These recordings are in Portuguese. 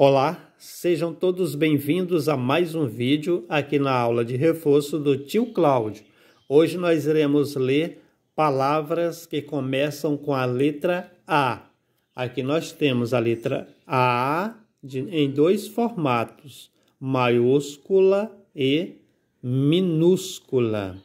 Olá, sejam todos bem-vindos a mais um vídeo aqui na aula de reforço do tio Cláudio. Hoje nós iremos ler palavras que começam com a letra A. Aqui nós temos a letra A de, em dois formatos, maiúscula e minúscula.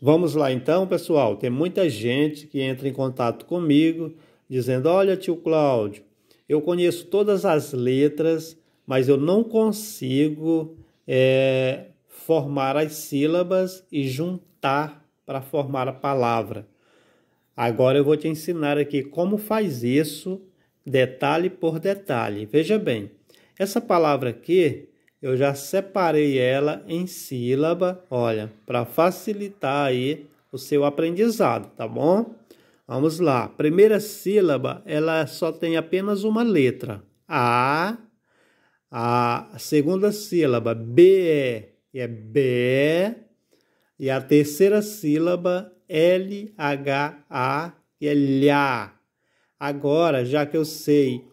Vamos lá então, pessoal. Tem muita gente que entra em contato comigo dizendo: Olha, tio Cláudio eu conheço todas as letras, mas eu não consigo é, formar as sílabas e juntar para formar a palavra. Agora eu vou te ensinar aqui como faz isso, detalhe por detalhe. Veja bem, essa palavra aqui eu já separei ela em sílaba, olha, para facilitar aí o seu aprendizado, tá bom? Vamos lá. Primeira sílaba, ela só tem apenas uma letra. A. A segunda sílaba, B, é B. E a terceira sílaba, L, H, A, que é LHA. Agora, já que eu sei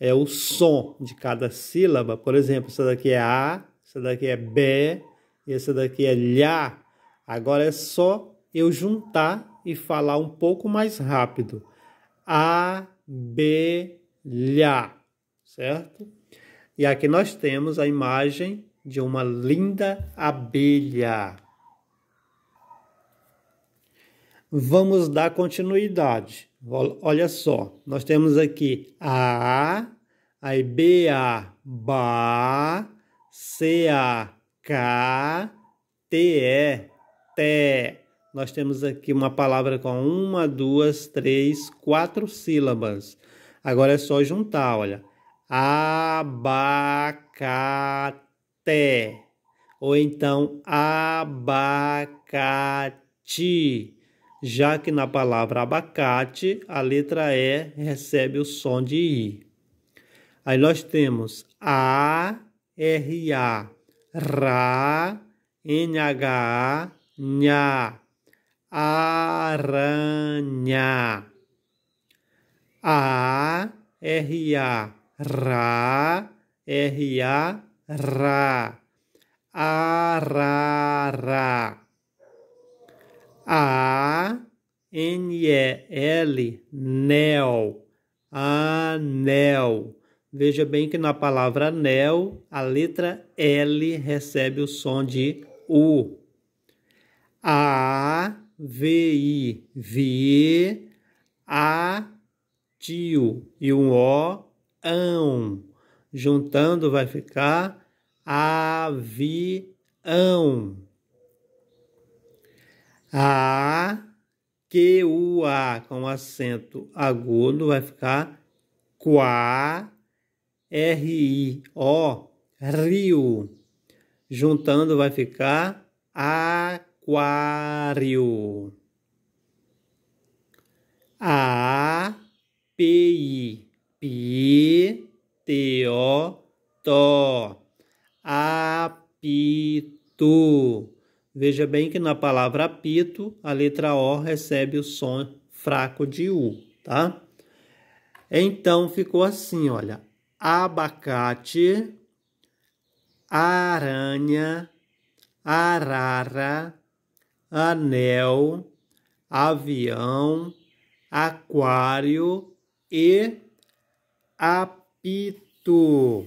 é o som de cada sílaba, por exemplo, essa daqui é A, essa daqui é B, e essa daqui é LHA. Agora é só eu juntar e falar um pouco mais rápido. Abelha, certo? E aqui nós temos a imagem de uma linda abelha. Vamos dar continuidade. Olha só, nós temos aqui a, aí b a ba, c a k, t e T, nós temos aqui uma palavra com uma, duas, três, quatro sílabas. Agora é só juntar, olha. Abacate. Ou então abacate. Já que na palavra abacate, a letra E recebe o som de I. Aí nós temos A, R, A, Ra, N, H, A, Nha aranha. A R A ra R A ra arara. A N E L nel anel. Veja bem que na palavra anel, a letra L recebe o som de U. A VI, VE, A, tio e um O, ão. Juntando vai ficar avião. A, Q, U, A com acento agudo vai ficar quá, R, I, O, rio. Juntando vai ficar a aquário. A P I P T O T apito. Veja bem que na palavra apito, a letra O recebe o som fraco de U, tá? Então ficou assim, olha: abacate, aranha, arara, anel, avião, aquário e apito.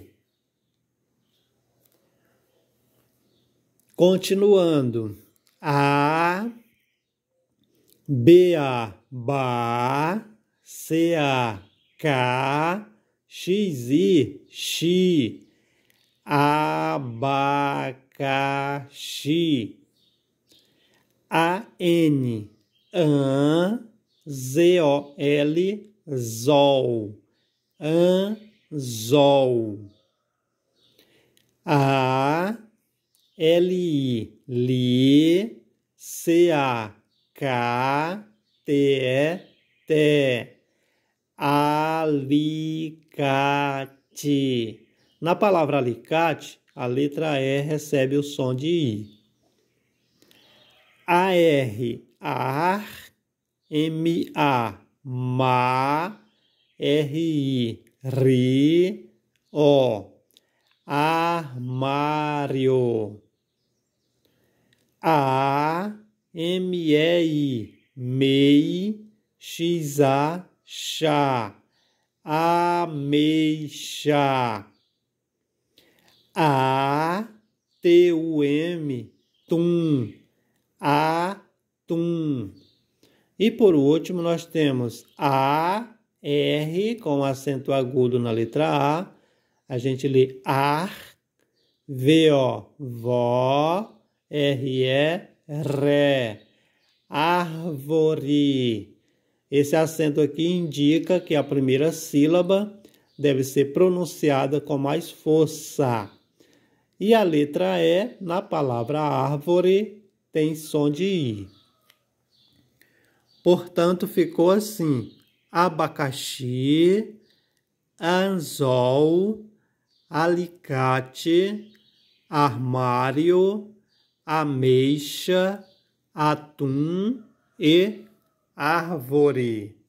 Continuando. A, B, A, Ba, C, A, K, X, I, X, abacaxi a n A An-Z-O-L, Zol, Anzol. A-L-I, Li, C-A-K-T-E-T, Alicate. Na palavra alicate, a letra E recebe o som de I. A R AR, ar, MA, R I ri, o, armário, A, M, E, I, mei, X, A, chá, ameixa, A, T, U, M, tum, atum. E por último, nós temos a R com acento agudo na letra A. A gente lê ar, V, O, vó, R, E, ré. Árvore. Esse acento aqui indica que a primeira sílaba deve ser pronunciada com mais força. E a letra E na palavra árvore tem som de i. Portanto, ficou assim: abacaxi, anzol, alicate, armário, ameixa, atum e árvore.